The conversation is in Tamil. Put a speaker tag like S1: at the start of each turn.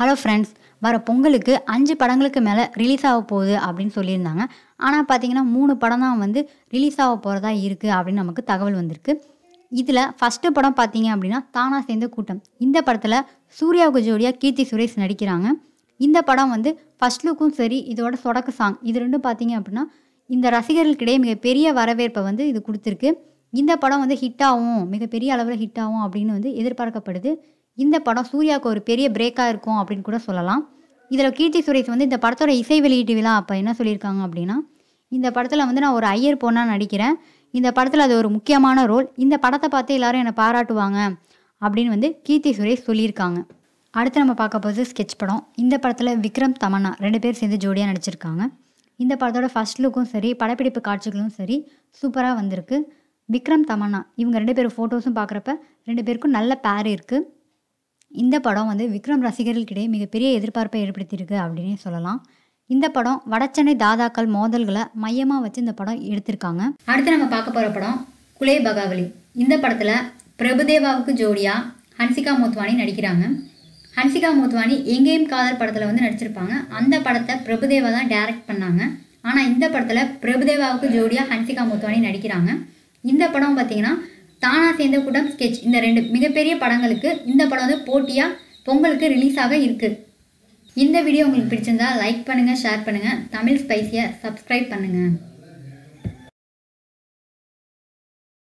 S1: ஹலோ ஃப்ரெண்ட்ஸ் வர பொங்கலுக்கு அஞ்சு படங்களுக்கு மேலே ரிலீஸ் ஆக போகுது அப்படின்னு சொல்லியிருந்தாங்க ஆனால் பார்த்தீங்கன்னா மூணு படம் தான் வந்து ரிலீஸ் ஆக போகிறதா இருக்குது அப்படின்னு நமக்கு தகவல் வந்திருக்கு இதில் ஃபஸ்ட்டு படம் பார்த்தீங்க அப்படின்னா தானா சேர்ந்த கூட்டம் இந்த படத்தில் சூர்யாவுக்கு ஜோடியாக கீர்த்தி சுரேஷ் நடிக்கிறாங்க இந்த படம் வந்து ஃபஸ்ட் லுக்கும் சரி இதோட சொடக்க சாங் இது ரெண்டும் பார்த்தீங்க அப்படின்னா இந்த ரசிகர்களுக்கிடையே மிகப்பெரிய வரவேற்பை வந்து இது கொடுத்துருக்கு இந்த படம் வந்து ஹிட் ஆகும் மிகப்பெரிய அளவில் ஹிட் ஆகும் அப்படின்னு வந்து எதிர்பார்க்கப்படுது இந்த படம் சூர்யாவுக்கு ஒரு பெரிய பிரேக்காக இருக்கும் அப்படின்னு கூட சொல்லலாம் இதில் கீர்த்தி சுரேஷ் வந்து இந்த படத்தோட இசை வெளியீட்டு விழா அப்போ என்ன சொல்லியிருக்காங்க அப்படின்னா இந்த படத்தில் வந்து நான் ஒரு ஐயர் பொண்ணாக நடிக்கிறேன் இந்த படத்தில் அது ஒரு முக்கியமான ரோல் இந்த படத்தை பார்த்து எல்லாரும் என்னை பாராட்டுவாங்க அப்படின்னு வந்து கீர்த்தி சுரேஷ் சொல்லியிருக்காங்க அடுத்து நம்ம பார்க்க போகிறது ஸ்கெட்ச் படம் இந்த படத்தில் விக்ரம் தமன்னா ரெண்டு பேர் சேர்ந்து ஜோடியாக நடிச்சிருக்காங்க இந்த படத்தோட ஃபஸ்ட் லுக்கும் சரி படப்பிடிப்பு காட்சிகளும் சரி சூப்பராக வந்திருக்கு விக்ரம் தமன்னா இவங்க ரெண்டு பேர் ஃபோட்டோஸும் பார்க்குறப்ப ரெண்டு பேருக்கும் நல்ல பேர் இருக்குது இந்த படம் வந்து விக்ரம் ரசிகர்களுக்கிடையே மிகப்பெரிய எதிர்பார்ப்பை ஏற்படுத்தியிருக்கு அப்படின்னு சொல்லலாம் இந்த படம் வடச்சென்னை தாதாக்கள் மோதல்களை மையமாக வச்சு இந்த படம் எடுத்திருக்காங்க அடுத்து நம்ம பார்க்க போகிற படம் குலே பகாவலி இந்த படத்தில் பிரபுதேவாவுக்கு ஜோடியாக ஹன்சிகா மோத்வானி நடிக்கிறாங்க ஹன்சிகா மோத்வானி எங்கேயும் காதல் படத்தில் வந்து நடிச்சிருப்பாங்க அந்த படத்தை பிரபுதேவா தான் டைரக்ட் பண்ணாங்க ஆனால் இந்த படத்தில் பிரபுதேவாவுக்கு ஜோடியாக ஹன்சிகா மோத்வானி நடிக்கிறாங்க இந்த படம் பார்த்திங்கன்னா தானா சேர்ந்த கூட்டம் ஸ்கெச் இந்த ரெண்டு மிகப்பெரிய படங்களுக்கு இந்த படம் வந்து போட்டியாக பொங்கலுக்கு ரிலீஸ் ஆக இருக்குது இந்த வீடியோ உங்களுக்கு பிடிச்சிருந்தா லைக் பண்ணுங்கள் ஷேர் பண்ணுங்கள் தமிழ் ஸ்பைஸியை சப்ஸ்கிரைப் பண்ணுங்கள்